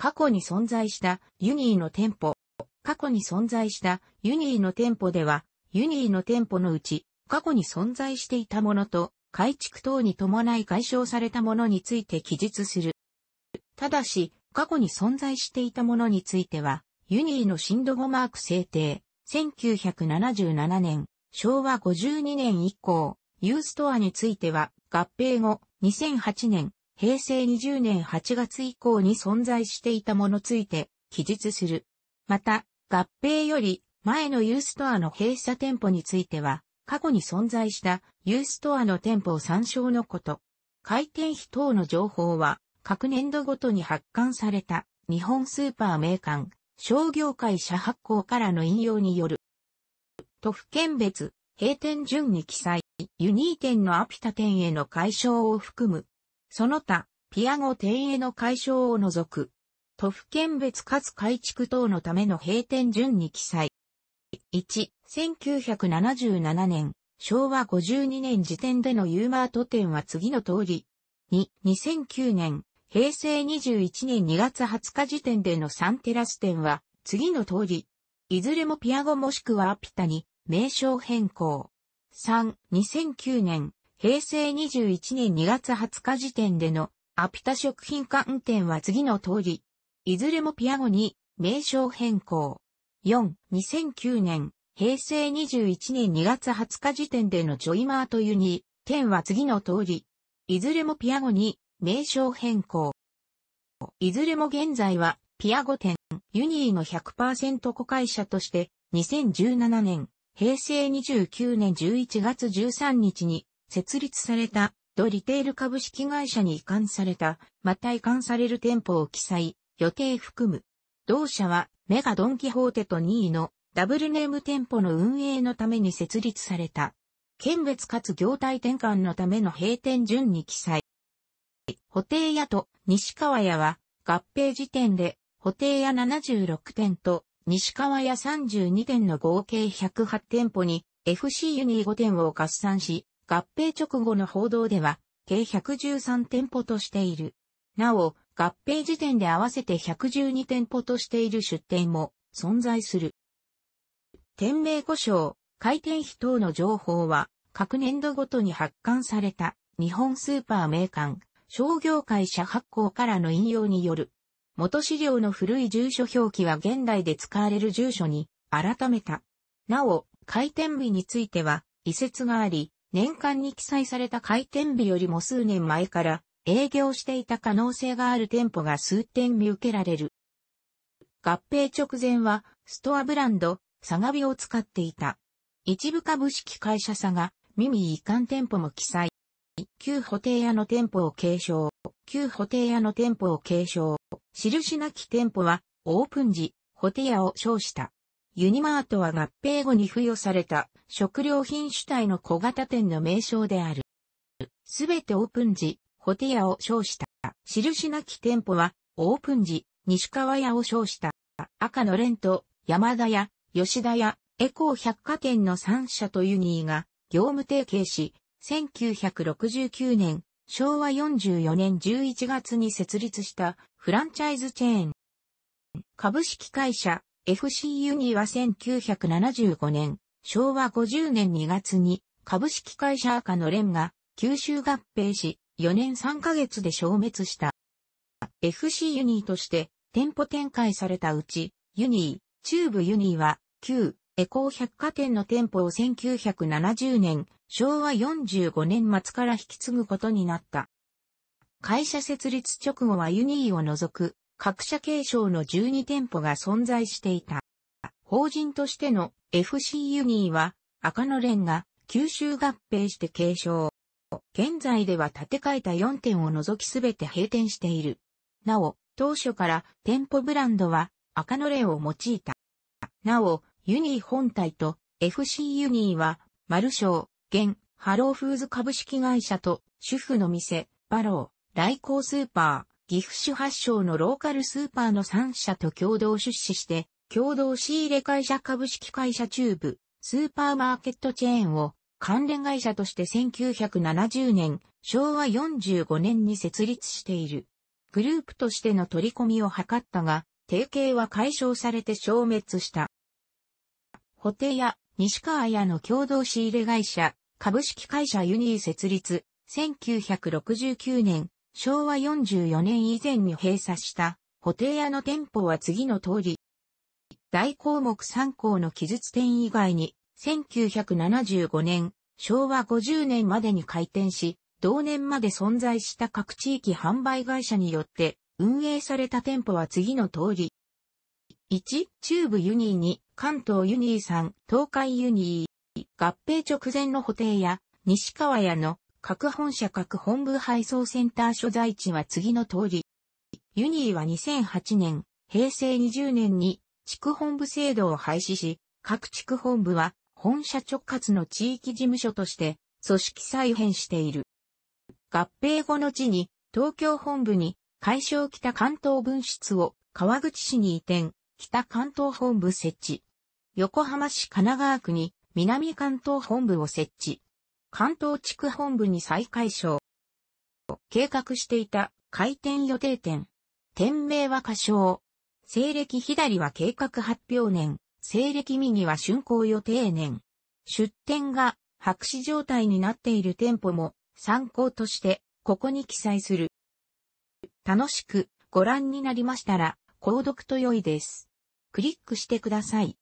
過去に存在したユニーの店舗。過去に存在したユニーの店舗では、ユニーの店舗のうち、過去に存在していたものと、改築等に伴い解消されたものについて記述する。ただし、過去に存在していたものについては、ユニーの新度5。ゴマーク制定、1977年、昭和52年以降、ユーストアについては、合併後、2008年、平成20年8月以降に存在していたものついて記述する。また、合併より前のユーストアの閉鎖店舗については、過去に存在したユーストアの店舗を参照のこと。開店費等の情報は、各年度ごとに発刊された日本スーパー名館、商業会社発行からの引用による。都府県別、閉店順に記載、ユニー店のアピタ店への解消を含むその他、ピアゴ店への解消を除く、都府県別かつ改築等のための閉店順に記載。1、1977年、昭和52年時点でのユーマート店は次の通り。2、2009年、平成21年2月20日時点でのサンテラス店は次の通り。いずれもピアゴもしくはアピタに名称変更。3、2009年、平成21年2月20日時点でのアピタ食品館転は次の通り、いずれもピアゴに名称変更。4、2009年、平成21年2月20日時点でのジョイマートユニ、店は次の通り、いずれもピアゴに名称変更。いずれも現在はピアゴ店、ユニーの100%子会社として2017年、平成29年11月13日に設立された、ドリテール株式会社に移管された、また移管される店舗を記載、予定含む。同社は、メガドンキホーテと2位のダブルネーム店舗の運営のために設立された。県別かつ業態転換のための閉店順に記載。補定屋と西川屋は合併時点で補定屋76店と西川屋32店の合計108店舗に FC ユニー5店を合算し、合併直後の報道では、計113店舗としている。なお、合併時点で合わせて112店舗としている出店も存在する。店名故障、開店費等の情報は、各年度ごとに発刊された日本スーパー名館、商業会社発行からの引用による。元資料の古い住所表記は現代で使われる住所に改めた。なお、開店日については、移設があり、年間に記載された開店日よりも数年前から営業していた可能性がある店舗が数店見受けられる。合併直前はストアブランド、サガビを使っていた。一部株式会社さが、ミミ一貫店舗も記載。旧ホテイの店舗を継承。旧ホテイの店舗を継承。印なき店舗はオープン時、ホテイを称した。ユニマートは合併後に付与された食料品主体の小型店の名称である。すべてオープン時、ホテ屋を称した。印なき店舗は、オープン時、西川屋を称した。赤のレント、山田屋、吉田屋、エコー百貨店の3社とユニーが業務提携し、1969年、昭和44年11月に設立したフランチャイズチェーン。株式会社 f c ユニは1975年、昭和50年2月に株式会社赤の連が九州合併し、4年3ヶ月で消滅した。FC ユニーとして店舗展開されたうち、ユニー、中部ユニーは、旧、エコー百貨店の店舗を1970年、昭和45年末から引き継ぐことになった。会社設立直後はユニーを除く各社継承の12店舗が存在していた。法人としての FC ユニーは赤のレンが吸収合併して継承。現在では建て替えた4店を除きすべて閉店している。なお、当初から店舗ブランドは赤のレンを用いた。なお、ユニー本体と FC ユニーは、マルショー、現、ハローフーズ株式会社と、主婦の店、バロー、来行スーパー、岐阜市発祥のローカルスーパーの3社と共同出資して、共同仕入れ会社株式会社中部、スーパーマーケットチェーンを関連会社として1970年、昭和45年に設立している。グループとしての取り込みを図ったが、提携は解消されて消滅した。ホテや西川屋の共同仕入れ会社、株式会社ユニー設立、1969年、昭和44年以前に閉鎖した布定屋の店舗は次の通り。大項目3項の記述点以外に、1975年、昭和50年までに開店し、同年まで存在した各地域販売会社によって運営された店舗は次の通り。1、中部ユニー2、関東ユニー3、東海ユニー、合併直前の補定屋、西川屋の各本社各本部配送センター所在地は次の通り。ユニーは2008年、平成20年に地区本部制度を廃止し、各地区本部は本社直轄の地域事務所として組織再編している。合併後の地に東京本部に解消北関東分室を川口市に移転、北関東本部設置。横浜市神奈川区に南関東本部を設置。関東地区本部に再解消。計画していた開店予定店。店名は仮称。西暦左は計画発表年、西暦右は竣工予定年。出店が白紙状態になっている店舗も参考としてここに記載する。楽しくご覧になりましたら、購読と良いです。クリックしてください。